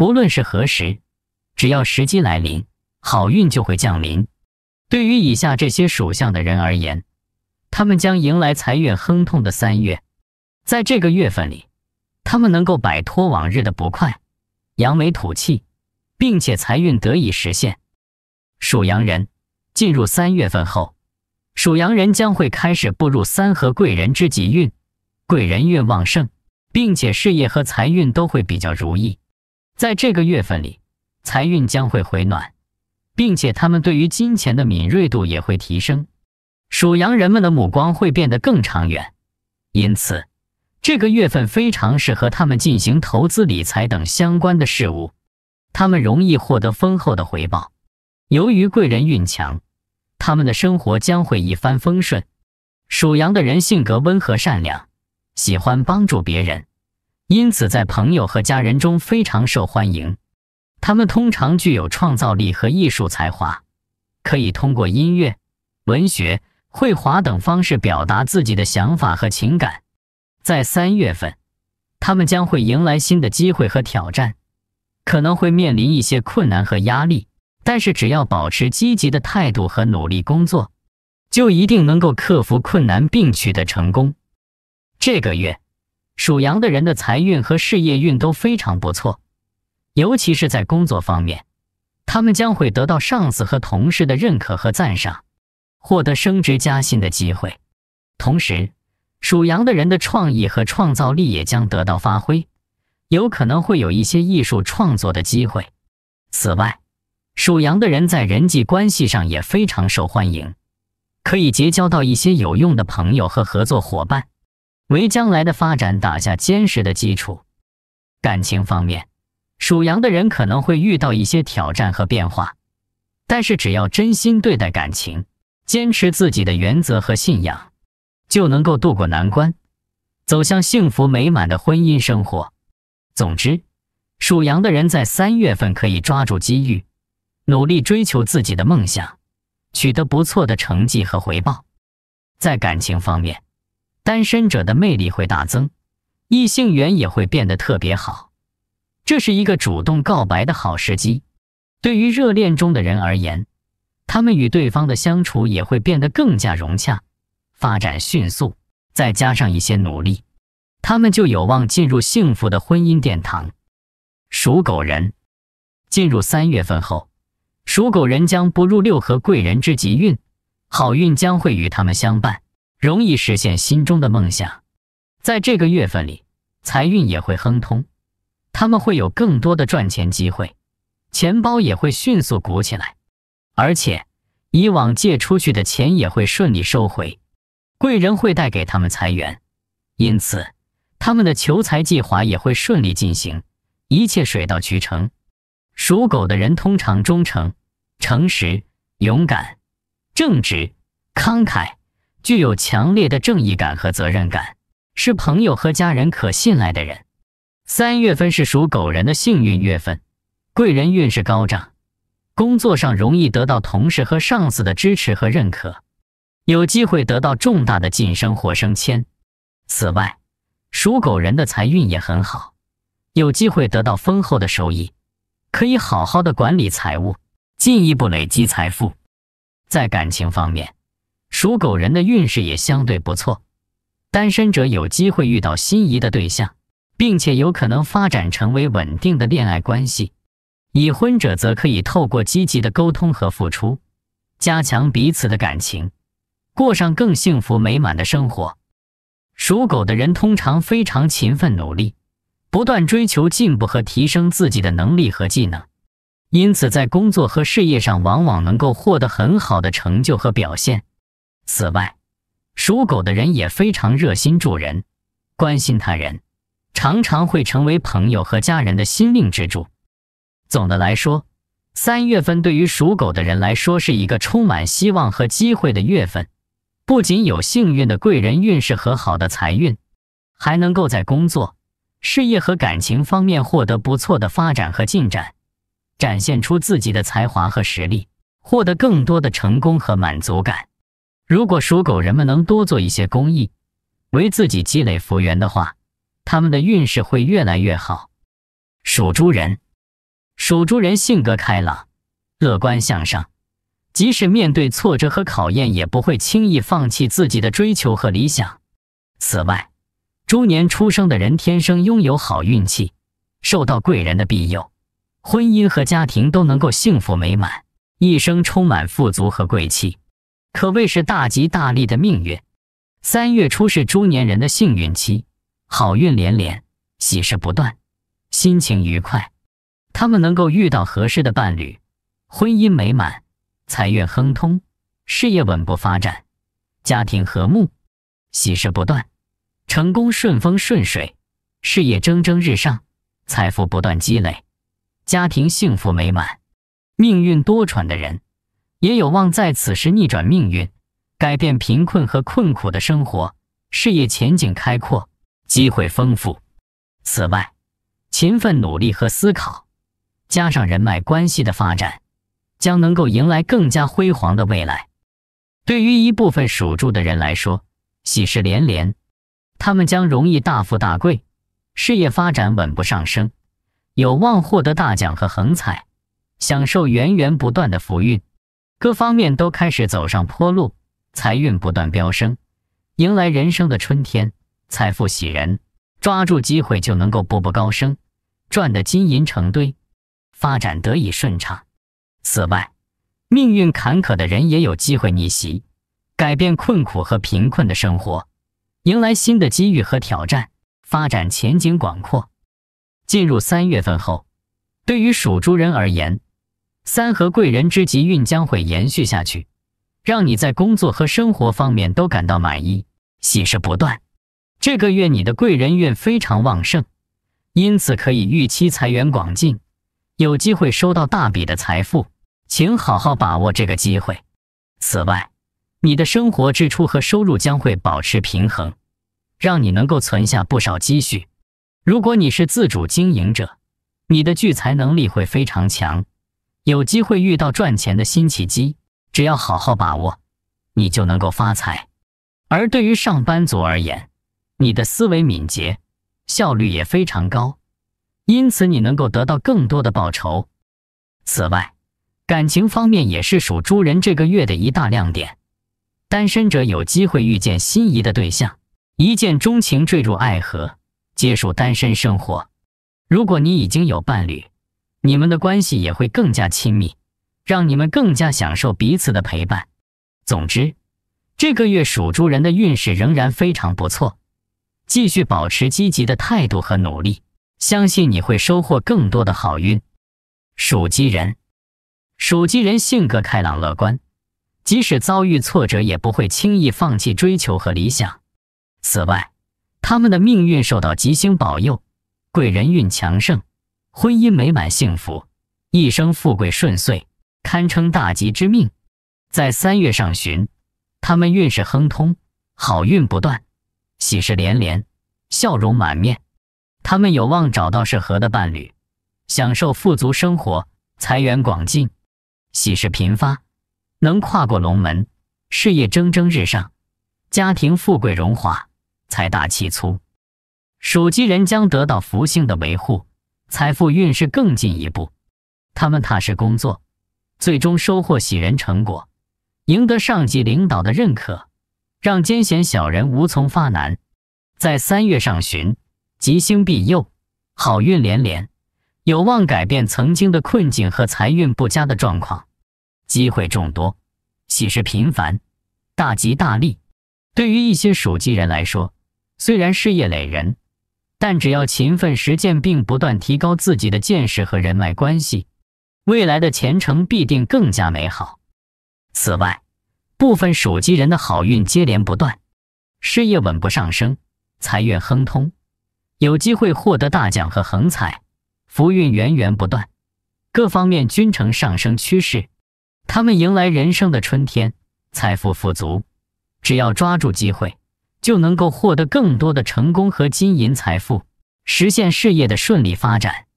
不论是何时，只要时机来临，好运就会降临。对于以下这些属相的人而言，他们将迎来财运亨通的三月。在这个月份里，他们能够摆脱往日的不快，扬眉吐气，并且财运得以实现。属羊人进入三月份后，属羊人将会开始步入三合贵人之吉运，贵人运旺盛，并且事业和财运都会比较如意。在这个月份里，财运将会回暖，并且他们对于金钱的敏锐度也会提升。属羊人们的目光会变得更长远，因此，这个月份非常适合他们进行投资理财等相关的事物，他们容易获得丰厚的回报。由于贵人运强，他们的生活将会一帆风顺。属羊的人性格温和善良，喜欢帮助别人。因此，在朋友和家人中非常受欢迎。他们通常具有创造力和艺术才华，可以通过音乐、文学、绘画等方式表达自己的想法和情感。在三月份，他们将会迎来新的机会和挑战，可能会面临一些困难和压力。但是，只要保持积极的态度和努力工作，就一定能够克服困难并取得成功。这个月。属羊的人的财运和事业运都非常不错，尤其是在工作方面，他们将会得到上司和同事的认可和赞赏，获得升职加薪的机会。同时，属羊的人的创意和创造力也将得到发挥，有可能会有一些艺术创作的机会。此外，属羊的人在人际关系上也非常受欢迎，可以结交到一些有用的朋友和合作伙伴。为将来的发展打下坚实的基础。感情方面，属羊的人可能会遇到一些挑战和变化，但是只要真心对待感情，坚持自己的原则和信仰，就能够度过难关，走向幸福美满的婚姻生活。总之，属羊的人在三月份可以抓住机遇，努力追求自己的梦想，取得不错的成绩和回报。在感情方面。单身者的魅力会大增，异性缘也会变得特别好，这是一个主动告白的好时机。对于热恋中的人而言，他们与对方的相处也会变得更加融洽，发展迅速。再加上一些努力，他们就有望进入幸福的婚姻殿堂。属狗人进入三月份后，属狗人将步入六合贵人之吉运，好运将会与他们相伴。容易实现心中的梦想，在这个月份里，财运也会亨通，他们会有更多的赚钱机会，钱包也会迅速鼓起来，而且以往借出去的钱也会顺利收回，贵人会带给他们财源，因此，他们的求财计划也会顺利进行，一切水到渠成。属狗的人通常忠诚、诚实、勇敢、正直、慷慨。具有强烈的正义感和责任感，是朋友和家人可信赖的人。三月份是属狗人的幸运月份，贵人运势高涨，工作上容易得到同事和上司的支持和认可，有机会得到重大的晋升或升迁。此外，属狗人的财运也很好，有机会得到丰厚的收益，可以好好的管理财务，进一步累积财富。在感情方面，属狗人的运势也相对不错，单身者有机会遇到心仪的对象，并且有可能发展成为稳定的恋爱关系；已婚者则可以透过积极的沟通和付出，加强彼此的感情，过上更幸福美满的生活。属狗的人通常非常勤奋努力，不断追求进步和提升自己的能力和技能，因此在工作和事业上往往能够获得很好的成就和表现。此外，属狗的人也非常热心助人，关心他人，常常会成为朋友和家人的心灵支柱。总的来说，三月份对于属狗的人来说是一个充满希望和机会的月份，不仅有幸运的贵人运势和好的财运，还能够在工作、事业和感情方面获得不错的发展和进展，展现出自己的才华和实力，获得更多的成功和满足感。如果属狗人们能多做一些公益，为自己积累福缘的话，他们的运势会越来越好。属猪人，属猪人性格开朗、乐观向上，即使面对挫折和考验，也不会轻易放弃自己的追求和理想。此外，猪年出生的人天生拥有好运气，受到贵人的庇佑，婚姻和家庭都能够幸福美满，一生充满富足和贵气。可谓是大吉大利的命运。三月初是中年人的幸运期，好运连连，喜事不断，心情愉快。他们能够遇到合适的伴侣，婚姻美满，财运亨通，事业稳步发展，家庭和睦，喜事不断，成功顺风顺水，事业蒸蒸日上，财富不断积累，家庭幸福美满。命运多舛的人。也有望在此时逆转命运，改变贫困和困苦的生活，事业前景开阔，机会丰富。此外，勤奋努力和思考，加上人脉关系的发展，将能够迎来更加辉煌的未来。对于一部分属猪的人来说，喜事连连，他们将容易大富大贵，事业发展稳步上升，有望获得大奖和横财，享受源源不断的福运。各方面都开始走上坡路，财运不断飙升，迎来人生的春天，财富喜人，抓住机会就能够步步高升，赚的金银成堆，发展得以顺畅。此外，命运坎坷的人也有机会逆袭，改变困苦和贫困的生活，迎来新的机遇和挑战，发展前景广阔。进入三月份后，对于属猪人而言，三和贵人之吉运将会延续下去，让你在工作和生活方面都感到满意，喜事不断。这个月你的贵人运非常旺盛，因此可以预期财源广进，有机会收到大笔的财富，请好好把握这个机会。此外，你的生活支出和收入将会保持平衡，让你能够存下不少积蓄。如果你是自主经营者，你的聚财能力会非常强。有机会遇到赚钱的新契机，只要好好把握，你就能够发财。而对于上班族而言，你的思维敏捷，效率也非常高，因此你能够得到更多的报酬。此外，感情方面也是属猪人这个月的一大亮点。单身者有机会遇见心仪的对象，一见钟情，坠入爱河，结束单身生活。如果你已经有伴侣，你们的关系也会更加亲密，让你们更加享受彼此的陪伴。总之，这个月属猪人的运势仍然非常不错，继续保持积极的态度和努力，相信你会收获更多的好运。属鸡人，属鸡人性格开朗乐观，即使遭遇挫折也不会轻易放弃追求和理想。此外，他们的命运受到吉星保佑，贵人运强盛。婚姻美满幸福，一生富贵顺遂，堪称大吉之命。在三月上旬，他们运势亨通，好运不断，喜事连连，笑容满面。他们有望找到适合的伴侣，享受富足生活，财源广进，喜事频发，能跨过龙门，事业蒸蒸日上，家庭富贵荣华，财大气粗。属鸡人将得到福星的维护。财富运势更进一步，他们踏实工作，最终收获喜人成果，赢得上级领导的认可，让奸险小人无从发难。在三月上旬，吉星庇佑，好运连连，有望改变曾经的困境和财运不佳的状况，机会众多，喜事频繁，大吉大利。对于一些属鸡人来说，虽然事业累人。但只要勤奋实践，并不断提高自己的见识和人脉关系，未来的前程必定更加美好。此外，部分属鸡人的好运接连不断，事业稳步上升，财运亨通，有机会获得大奖和横财，福运源源不断，各方面均呈上升趋势。他们迎来人生的春天，财富富足，只要抓住机会。就能够获得更多的成功和金银财富，实现事业的顺利发展。